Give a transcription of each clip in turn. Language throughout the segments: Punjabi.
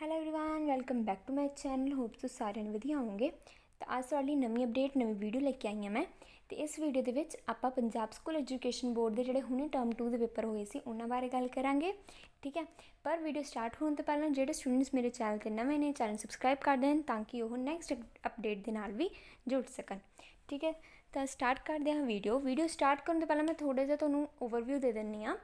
hello everyone welcome back to my channel hope ਤੁਸੀਂ ਸਾਰਿਆਂ ਵਧੀਆ ਹੋਵੋਗੇ ਤਾਂ ਅੱਜ ਤੁਹਾਡੇ ਨਵੀਂ ਅਪਡੇਟ ਨਵੀਂ ਵੀਡੀਓ ਲੈ ਕੇ ਆਈ ਹਾਂ ਮੈਂ ਤੇ ਇਸ ਵੀਡੀਓ ਦੇ ਵਿੱਚ ਆਪਾਂ ਪੰਜਾਬ ਸਕੂਲ ਐਜੂਕੇਸ਼ਨ ਬੋਰਡ ਦੇ ਜਿਹੜੇ ਹੁਣੇ ਟਰਮ 2 ਦੇ ਪੇਪਰ ਹੋਏ ਸੀ ਉਹਨਾਂ ਬਾਰੇ ਗੱਲ ਕਰਾਂਗੇ ਠੀਕ ਹੈ ਪਰ ਵੀਡੀਓ ਸਟਾਰਟ ਹੋਣ ਤੋਂ ਪਹਿਲਾਂ ਜਿਹੜੇ ਸਟੂਡੈਂਟਸ ਮੇਰੇ ਚੈਨਲ ਤੇ ਨਵੇਂ ਨੇ ਚੈਨਲ ਸਬਸਕ੍ਰਾਈਬ ਕਰ ਦੇਣ ਤਾਂ ਕਿ ਉਹ ਨੈਕਸਟ ਅਪਡੇਟ ਦੇ ਨਾਲ ਵੀ ਜੁੜ ਸਕਣ ਠੀਕ ਹੈ ਤਾਂ ਸਟਾਰਟ ਕਰਦੇ ਹਾਂ ਵੀਡੀਓ ਵੀਡੀਓ ਸਟਾਰਟ ਕਰਨ ਤੋਂ ਪਹਿਲਾਂ ਮੈਂ ਥੋੜਾ ਜਿਹਾ ਤੁਹਾਨੂੰ ਓਵਰਵਿਊ ਦੇ ਦਿੰਨੀ ਆ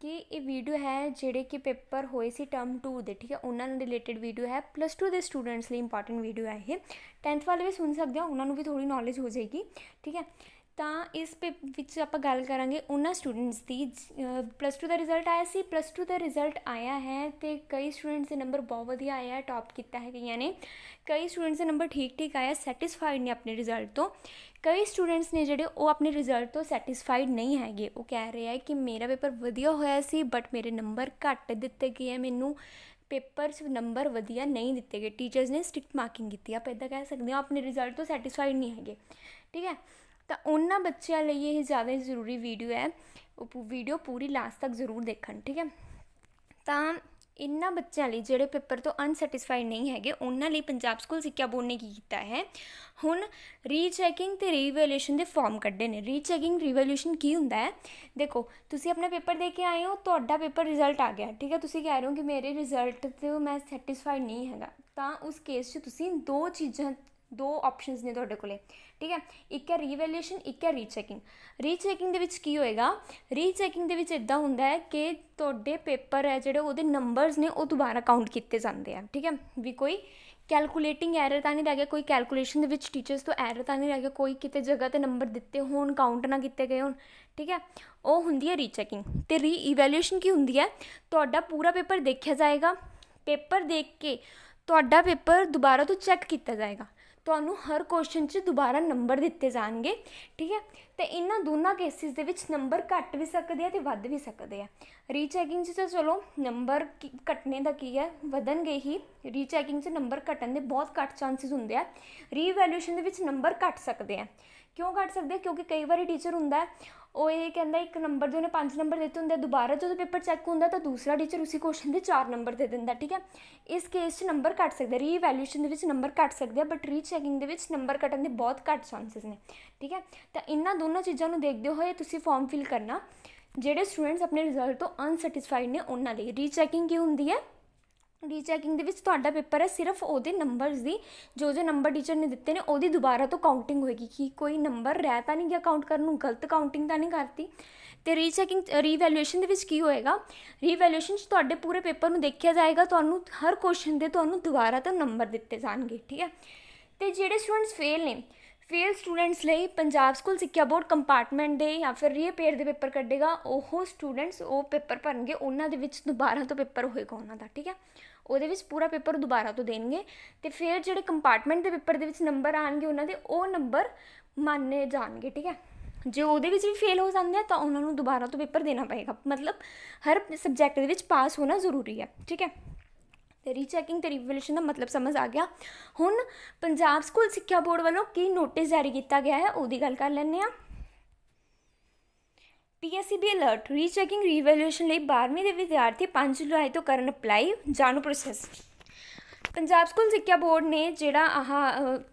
ਕਿ ਇਹ ਵੀਡੀਓ ਹੈ ਜਿਹੜੇ ਕਿ ਪੇਪਰ ਹੋਏ ਸੀ ਟਰਮ 2 ਦੇ ਠੀਕ ਹੈ ਉਹਨਾਂ ਨਾਲ ਰਿਲੇਟਡ ਵੀਡੀਓ ਹੈ ਪਲੱਸ 2 ਦੇ ਸਟੂਡੈਂਟਸ ਲਈ ਇੰਪੋਰਟੈਂਟ ਵੀਡੀਓ ਹੈ ਇਹ 10th ਵਾਲੇ ਵੀ ਸੁਣ ਸਕਦੇ ਆ ਉਹਨਾਂ ਨੂੰ ਵੀ ਥੋੜੀ ਨੌਲੇਜ ਹੋ ਜਾਏਗੀ ਠੀਕ ਹੈ ਤਾਂ ਇਸ ਵਿੱਚ ਆਪਾਂ ਗੱਲ ਕਰਾਂਗੇ ਉਹਨਾਂ ਸਟੂਡੈਂਟਸ ਦੀ ਪਲੱਸ 2 ਦਾ ਰਿਜ਼ਲਟ ਆਇਆ ਸੀ ਪਲੱਸ 2 ਦਾ ਰਿਜ਼ਲਟ ਆਇਆ ਹੈ ਤੇ ਕਈ ਸਟੂਡੈਂਟਸ ਦੇ ਨੰਬਰ ਬਹੁਤ ਵਧੀਆ ਆਇਆ ਹੈ ਟੌਪ ਕੀਤਾ ਹੈ ਕਈਆਂ ਨੇ ਕਈ ਸਟੂਡੈਂਟਸ ਦੇ ਨੰਬਰ ਠੀਕ ਠੀਕ ਆਇਆ ਸੈਟੀਸਫਾਈਡ ਨੇ ਆਪਣੇ ਰਿਜ਼ਲਟ ਤੋਂ ਕਈ ਸਟੂਡੈਂਟਸ ਨੇ ਜਿਹੜੇ ਉਹ ਆਪਣੇ ਰਿਜ਼ਲਟ ਤੋਂ ਸੈਟੀਸਫਾਈਡ ਨਹੀਂ ਹੈਗੇ ਉਹ ਕਹਿ ਰਹੇ ਆ ਕਿ ਮੇਰਾ ਪੇਪਰ ਵਧੀਆ ਹੋਇਆ ਸੀ ਬਟ ਮੇਰੇ ਨੰਬਰ ਘੱਟ ਦਿੱਤੇ ਗਏ ਆ ਮੈਨੂੰ ਪੇਪਰ 'ਚ ਨੰਬਰ ਵਧੀਆ ਨਹੀਂ ਦਿੱਤੇ ਗਏ ਟੀਚਰਸ ਨੇ ਸਟ੍ਰਿਕਟ ਮਾਰਕਿੰਗ ਕੀਤੀ ਆ ਆਪਾਂ ਇਦਾਂ ਕਹਿ ਸਕਦੇ ਆ ਆਪਣੇ ਰਿਜ਼ਲਟ ਤੋਂ ਸੈਟੀਸਫਾਈਡ ਨਹੀਂ ਹੈਗੇ ਠੀਕ ਹੈ ਤਾਂ ਉਹਨਾਂ ਬੱਚਿਆਂ ਲਈ ਇਹ ਜ਼ਿਆਦਾ ਜ਼ਰੂਰੀ ਵੀਡੀਓ ਹੈ ਉਹ ਵੀਡੀਓ ਪੂਰੀ ਲਾਸਟ ਤੱਕ ਜ਼ਰੂਰ ਦੇਖਣ ਠੀਕ ਹੈ ਤਾਂ ਇੰਨਾ ਬੱਚਿਆਂ ਲਈ ਜਿਹੜੇ ਪੇਪਰ ਤੋਂ ਅਨਸੈਟੀਸਫਾਈਡ ਨਹੀਂ ਹੈਗੇ ਉਹਨਾਂ ਲਈ ਪੰਜਾਬ ਸਕੂਲ ਸਿੱਖਿਆ ਬੋਰਡ ਨੇ ਕੀ ਕੀਤਾ ਹੈ ਹੁਣ ਰੀਚੈਕਿੰਗ ਤੇ ਰੀਵੈਲੂਏਸ਼ਨ ਦੇ ਫਾਰਮ ਕੱਢੇ ਨੇ ਰੀਚੈਕਿੰਗ ਰੀਵੈਲੂਏਸ਼ਨ ਕੀ ਹੁੰਦਾ ਹੈ ਦੇਖੋ ਤੁਸੀਂ ਆਪਣਾ ਪੇਪਰ ਦੇ ਕੇ ਆਏ ਹੋ ਤੁਹਾਡਾ ਪੇਪਰ ਰਿਜ਼ਲਟ ਆ ਗਿਆ ਠੀਕ ਹੈ ਤੁਸੀਂ ਕਹਿ ਰਹੇ ਹੋ ਕਿ ਮੇਰੇ ਰਿਜ਼ਲਟ ਤੇ ਮੈਂ ਸੈਟੀਸਫਾਈਡ ਨਹੀਂ ਹੈਗਾ ਤਾਂ ਉਸ ਕੇਸ 'ਚ ਤੁਸੀਂ ਦੋ ਚੀਜ਼ਾਂ ਦੋ ਆਪਸ਼ਨਸ ਨੇ ਤੁਹਾਡੇ ਕੋਲੇ ਠੀਕ ਹੈ ਇੱਕ ਹੈ ਰੀਵੈਲੂਏਸ਼ਨ ਇੱਕ ਹੈ ਰੀਚੈਕਿੰਗ ਰੀਚੈਕਿੰਗ ਦੇ ਵਿੱਚ ਕੀ ਹੋਏਗਾ ਰੀਚੈਕਿੰਗ ਦੇ ਵਿੱਚ ਇਦਾਂ ਹੁੰਦਾ ਹੈ ਕਿ ਤੁਹਾਡੇ ਪੇਪਰ ਹੈ ਜਿਹੜੇ ਉਹਦੇ ਨੰਬਰਸ ਨੇ ਉਹ ਦੁਬਾਰਾ ਕਾਊਂਟ ਕੀਤੇ ਜਾਂਦੇ ਆ ਠੀਕ ਹੈ ਵੀ ਕੋਈ ਕੈਲਕੂਲੇਟਿੰਗ ਐਰਰ ਤਾਂ ਨਹੀਂ ਰਹਿ ਗਿਆ ਕੋਈ ਕੈਲਕੂਲੇਸ਼ਨ ਦੇ ਵਿੱਚ ਟੀਚਰਸ ਤੋਂ ਐਰਰ ਤਾਂ ਨਹੀਂ ਰਹਿ ਗਿਆ ਕੋਈ ਕਿਤੇ ਜਗ੍ਹਾ ਤੇ ਨੰਬਰ ਦਿੱਤੇ ਹੋਣ ਕਾਊਂਟ ਨਾ ਕੀਤੇ ਗਏ ਹੋਣ ਠੀਕ ਹੈ ਉਹ ਹੁੰਦੀ ਹੈ ਰੀਚੈਕਿੰਗ ਤੇ ਰੀ ਇਵੈਲੂਏਸ਼ਨ ਕੀ ਹੁੰਦੀ ਹੈ ਤੁਹਾਡਾ ਪੂਰਾ ਪੇਪਰ ਦੇਖਿਆ ਜਾਏਗਾ ਪੇਪਰ ਦੇਖ ਕੇ ਤੁਹਾਡਾ ਪੇਪਰ ਦੁਬਾਰਾ ਤੋਂ ਚੈੱਕ ਕੀਤਾ ਜਾਏਗਾ ਤੁਹਾਨੂੰ ਹਰ ਕੁਐਸਚਨ 'ਚ ਦੁਬਾਰਾ ਨੰਬਰ ਦਿੱਤੇ ਜਾਣਗੇ ਠੀਕ ਹੈ ਤੇ ਇਹਨਾਂ ਦੋਨਾਂ ਕੇਸਿਸ ਦੇ ਵਿੱਚ ਨੰਬਰ ਘੱਟ ਵੀ ਸਕਦੇ ਆ ਤੇ ਵੱਧ ਵੀ ਸਕਦੇ ਆ ਰੀਚੈਕਿੰਗ 'ਚ ਤਾਂ ਚਲੋ ਨੰਬਰ ਘਟਨੇ ਦਾ ਕੀ ਹੈ ਵਧਣਗੇ ਹੀ ਰੀਚੈਕਿੰਗ 'ਚ ਨੰਬਰ ਘਟਣ ਦੇ ਬਹੁਤ ਘੱਟ ਚਾਂਸਸ ਹੁੰਦੇ ਆ ਰੀਵੈਲੂਏਸ਼ਨ ਦੇ ਵਿੱਚ ਨੰਬਰ ਘਟ ਸਕਦੇ ਆ ਕਿਉਂ ਘਟ ਸਕਦੇ ਕਿਉਂਕਿ ਕਈ ਵਾਰੀ ਟੀਚਰ ਹੁੰਦਾ ਉਹ ਇਹ ਕਹਿੰਦਾ ਇੱਕ ਨੰਬਰ ਦੇ ਉਹਨੇ ਪੰਜ ਨੰਬਰ ਦਿੱਤੇ ਹੁੰਦੇ ਦੁਬਾਰਾ ਜਦੋਂ ਪੇਪਰ ਚੈੱਕ ਹੁੰਦਾ ਤਾਂ ਦੂਸਰਾ ਟੀਚਰ ਉਸੇ ਕੁਐਸਚਨ ਦੇ ਚਾਰ ਨੰਬਰ ਦੇ ਦਿੰਦਾ ਠੀਕ ਹੈ ਇਸ ਕੇਸ 'ਚ ਨੰਬਰ ਘਟ ਸਕਦਾ ਰੀਵੈਲੂਏਸ਼ਨ ਦੇ ਵਿੱਚ ਨੰਬਰ ਘਟ ਸਕਦੇ ਆ ਬਟ ਰੀਚੈਕਿੰਗ ਦੇ ਵਿੱਚ ਨੰਬਰ ਘਟਣ ਦੇ ਬਹੁਤ ਘੱਟ ਚਾਂਸਸ ਨੇ ਠੀਕ ਹੈ ਤਾਂ ਇਹਨਾਂ ਦੋਨੋਂ ਚੀਜ਼ਾਂ ਨੂੰ ਦੇਖਦੇ ਹੋਏ ਤੁਸੀਂ ਫਾਰਮ ਫਿਲ ਕਰਨਾ ਜਿਹੜੇ ਸਟੂਡੈਂਟਸ ਆਪਣੇ ਰਿਜ਼ਲਟ ਤੋਂ ਅਨਸੈਟੀਸਫਾਈਡ ਨੇ ਉਹਨਾਂ ਲਈ ਰੀਚੈਕਿੰਗ ਕੀ ਹੁੰਦੀ ਹੈ ਰੀਚੈਕਿੰਗ ਦੇ ਵਿੱਚ ਤੁਹਾਡਾ ਪੇਪਰ ਹੈ ਸਿਰਫ ਉਹਦੇ ਨੰਬਰਸ ਦੀ ਜੋ ਜੋ ਨੰਬਰ ਟੀਚਰ ਨੇ ਦਿੱਤੇ ਨੇ ਉਹਦੀ ਦੁਬਾਰਾ ਤੋਂ ਕਾਊਂਟਿੰਗ ਹੋਏਗੀ ਕਿ ਕੋਈ ਨੰਬਰ ਰਹਿ ਤਾਂ ਨਹੀਂ ਗਿਆ ਕਾਊਂਟ ਕਰਨ ਨੂੰ ਗਲਤ ਕਾਊਂਟਿੰਗ ਤਾਂ ਨਹੀਂ ਕਰਤੀ ਤੇ ਰੀਚੈਕਿੰਗ ਰੀਵੈਲੂਏਸ਼ਨ ਦੇ ਵਿੱਚ ਕੀ ਹੋਏਗਾ ਰੀਵੈਲੂਏਸ਼ਨ 'ਚ ਤੁਹਾਡੇ ਪੂਰੇ ਪੇਪਰ ਨੂੰ ਦੇਖਿਆ ਜਾਏਗਾ ਤੁਹਾਨੂੰ ਹਰ ਕੁਐਸਚਨ ਦੇ ਤੁਹਾਨੂੰ ਦੁਬਾਰਾ ਤੋਂ ਨੰਬਰ ਦਿੱਤੇ ਜਾਣਗੇ ਠੀਕ ਹੈ ਤੇ ਜਿਹੜੇ ਸਟੂਡੈਂਟਸ ਫੇਲ ਨੇ ਫੇਲ ਸਟੂਡੈਂਟਸ ਲਈ ਪੰਜਾਬ ਸਕੂਲ ਸਿੱਖਿਆ ਬੋਰਡ ਕੰਪਾਰਟਮੈਂਟ ਦੇ ਜਾਂ ਫਿਰ ਰੀਪੇਅਰ ਦੇ ਪੇਪਰ ਕੱਢੇਗਾ ਉਹ ਸਟੂਡੈਂਟਸ ਉਹ ਪੇਪਰ ਭਰਨਗੇ ਉਹਨਾਂ ਦੇ ਵਿੱਚ ਦੁਬਾਰਾ ਤੋਂ ਪੇਪਰ ਹੋਏਗਾ ਉਹਨਾਂ ਦਾ ਠੀਕ ਹੈ ਉਹਦੇ ਵਿੱਚ ਪੂਰਾ ਪੇਪਰ ਦੁਬਾਰਾ ਤੋਂ ਦੇਣਗੇ ਤੇ ਫਿਰ ਜਿਹੜੇ ਕੰਪਾਰਟਮੈਂਟ ਦੇ ਪੇਪਰ ਦੇ ਵਿੱਚ ਨੰਬਰ ਆਣਗੇ ਉਹਨਾਂ ਦੇ ਉਹ ਨੰਬਰ ਮੰਨੇ ਜਾਣਗੇ ਠੀਕ ਹੈ ਜੇ ਉਹਦੇ ਵਿੱਚ ਵੀ ਫੇਲ ਹੋ ਜਾਂਦੇ ਆ ਤਾਂ ਉਹਨਾਂ ਨੂੰ ਦੁਬਾਰਾ ਤੋਂ ਪੇਪਰ ਦੇਣਾ ਪਏਗਾ ਮਤਲਬ ਹਰ ਸਬਜੈਕਟ ਦੇ ਵਿੱਚ ਪਾਸ ਹੋਣਾ ਜ਼ਰੂਰੀ ਹੈ ਠੀਕ ਹੈ ਤੇ ਰੀਚੈਕਿੰਗ ਤੇ ਰੀਵੈਲੂਏਸ਼ਨ ਦਾ ਮਤਲਬ ਸਮਝ ਆ ਗਿਆ ਹੁਣ ਪੰਜਾਬ ਸਕੂਲ ਸਿੱਖਿਆ ਬੋਰਡ ਵੱਲੋਂ ਕੀ ਨੋਟਿਸ ਜਾਰੀ ਕੀਤਾ ਗਿਆ ਹੈ ਉਹਦੀ ਗੱਲ ਕਰ ਲੈਂਦੇ ਆ ਪੀਐਸਸੀਬੀ ਅਲਰਟ ਰੀਚੈਕਿੰਗ ਰੀਵੈਲੂਏਸ਼ਨ ਲਈ 12ਵੀਂ ਦੇ ਵਿਦਿਆਰਥੀ 5 ਜੁਲਾਈ ਤੋਂ ਕਰਨ ਅਪਲਾਈ ਜਾਣੂ ਪ੍ਰੋਸੈਸ ਪੰਜਾਬ ਸਕੂਲ ਸਿੱਖਿਆ ਬੋਰਡ ਨੇ ਜਿਹੜਾ ਆਹ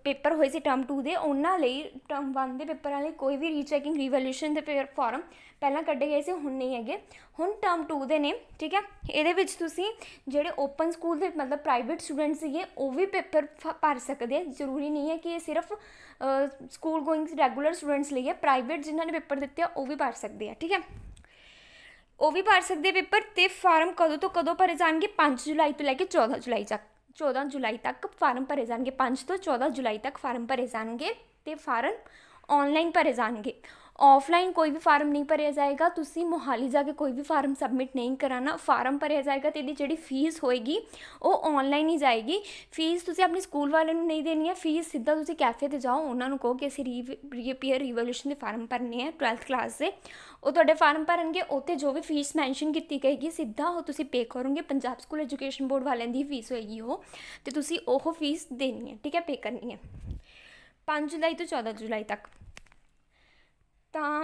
ਪੇਪਰ ਹੋਏ ਸੀ ਟਰਮ 2 ਦੇ ਉਹਨਾਂ ਲਈ ਟਰਮ 1 ਦੇ ਪੇਪਰਾਂ ਲਈ ਕੋਈ ਵੀ ਰੀਚੈਕਿੰਗ ਰੀਵੈਲੂਸ਼ਨ ਦੇ ਪੇਪਰ ਫਾਰਮ ਪਹਿਲਾਂ ਕੱਢੇ ਗਏ ਸੀ ਹੁਣ ਨਹੀਂ ਹੈਗੇ ਹੁਣ ਟਰਮ 2 ਦੇ ਨੇ ਠੀਕ ਹੈ ਇਹਦੇ ਵਿੱਚ ਤੁਸੀਂ ਜਿਹੜੇ ਓਪਨ ਸਕੂਲ ਦੇ ਮਤਲਬ ਪ੍ਰਾਈਵੇਟ ਸਟੂਡੈਂਟ ਸੀਗੇ ਉਹ ਵੀ ਪੇਪਰ ਭਰ ਸਕਦੇ ਆ ਜ਼ਰੂਰੀ ਨਹੀਂ ਹੈ ਕਿ ਇਹ ਸਿਰਫ ਸਕੂਲ ਗੋਇੰਗ ਰੈਗੂਲਰ ਸਟੂਡੈਂਟਸ ਲਈ ਹੈ ਪ੍ਰਾਈਵੇਟ ਜਿਨ੍ਹਾਂ ਨੇ ਪੇਪਰ ਦਿੱਤੇ ਆ ਉਹ ਵੀ ਭਰ ਸਕਦੇ ਆ ਠੀਕ ਹੈ ਉਹ ਵੀ ਭਰ ਸਕਦੇ ਪੇਪਰ ਤੇ ਫਾਰਮ ਕਦੋਂ ਤੋਂ ਕਦੋਂ ਭਰੇ ਜਾਣਗੇ 5 ਜੁਲਾਈ ਤੋਂ ਲੈ ਕੇ 14 ਜੁਲਾਈ ਤੱਕ 14 ਜੁਲਾਈ ਤੱਕ ਫਾਰਮ ਭਰੇ ਜਾਣਗੇ 5 ਤੋਂ 14 ਜੁਲਾਈ ਤੱਕ ਫਾਰਮ ਭਰੇ ਜਾਣਗੇ ਤੇ ਫਾਰਮ ਆਨਲਾਈਨ ਭਰੇ ਜਾਣਗੇ ਆਫਲਾਈਨ ਕੋਈ ਵੀ ਫਾਰਮ ਨਹੀਂ ਭਰਿਆ ਜਾਏਗਾ ਤੁਸੀਂ ਮੋਹਾਲੀ ਜਾ ਕੇ ਕੋਈ ਵੀ ਫਾਰਮ ਸਬਮਿਟ ਨਹੀਂ ਕਰਾਣਾ ਫਾਰਮ ਭਰਿਆ ਜਾਏਗਾ ਤੇ ਇਹਦੀ ਜਿਹੜੀ ਫੀਸ ਹੋਏਗੀ ਉਹ ਆਨਲਾਈਨ ਹੀ ਜਾਏਗੀ ਫੀਸ ਤੁਸੀਂ ਆਪਣੇ ਸਕੂਲ ਵਾਲਿਆਂ ਨੂੰ ਨਹੀਂ ਦੇਣੀ ਹੈ ਫੀਸ ਸਿੱਧਾ ਤੁਸੀਂ ਕੈਫੇ ਤੇ ਜਾਓ ਉਹਨਾਂ ਨੂੰ ਕਹੋ ਕਿ ਅਸੀਂ ਰੀਪੀਅਰ ਰਿਵੋਲੂਸ਼ਨ ਦੇ ਫਾਰਮ ਭਰਨੇ ਆ 12th ਕਲਾਸ ਦੇ ਉਹ ਤੁਹਾਡੇ ਫਾਰਮ ਭਰਨਗੇ ਉੱਤੇ ਜੋ ਵੀ ਫੀਸ ਮੈਂਸ਼ਨ ਕੀਤੀ ਹੈ ਸਿੱਧਾ ਉਹ ਤੁਸੀਂ ਪੇ ਕਰੋਗੇ ਪੰਜਾਬ ਸਕੂਲ ਐਜੂਕੇਸ਼ਨ ਬੋਰਡ ਵਾਲਿਆਂ ਦੀ ਫੀਸ ਹੋਏਗੀ ਉਹ ਤੇ ਤੁਸੀਂ ਉਹ ਫੀਸ ਦੇਣੀ ਹੈ ਠੀਕ ਹੈ ਪੇ ਕਰਨੀ ਹੈ 5 ਜੁਲਾਈ ਤੋਂ 14 ਜੁਲਾਈ ਤੱਕ ਤਾਂ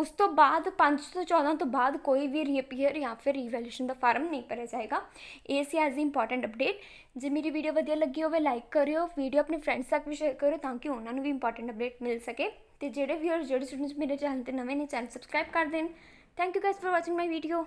ਉਸ ਤੋਂ ਬਾਅਦ 5 ਤੋਂ 14 ਤੋਂ ਬਾਅਦ ਕੋਈ ਵੀ ਰੀਅਪੀਅਰ ਜਾਂ ਫਿਰ ਰੀਵੈਲੂਸ਼ਨ ਦਾ ਫਾਰਮ ਨਹੀਂ ਭਰਿਆ ਜਾਏਗਾ ਇਹ ਸੀ ਐਜ਼ ਇੰਪੋਰਟੈਂਟ ਅਪਡੇਟ ਜੇ ਮੇਰੀ ਵੀਡੀਓ ਵਧੀਆ ਲੱਗੀ ਹੋਵੇ ਲਾਈਕ ਕਰਿਓ ਵੀਡੀਓ ਆਪਣੇ ਫਰੈਂਡਸ ਤੱਕ ਵੀ ਸ਼ੇਅਰ ਕਰਿਓ ਤਾਂ ਕਿ ਉਹਨਾਂ ਨੂੰ ਵੀ ਇੰਪੋਰਟੈਂਟ ਅਪਡੇਟ ਮਿਲ ਸਕੇ ਤੇ ਜਿਹੜੇ ਵੀਅਰ ਜਿਹੜੇ ਸਟੂਡੈਂਟਸ ਮੇਰੇ ਚੈਨਲ ਤੇ ਨਵੇਂ ਨੇ ਚੈਨਲ ਸਬਸਕ੍ਰਾਈਬ ਕਰ ਦੇਣ thank you guys for watching my video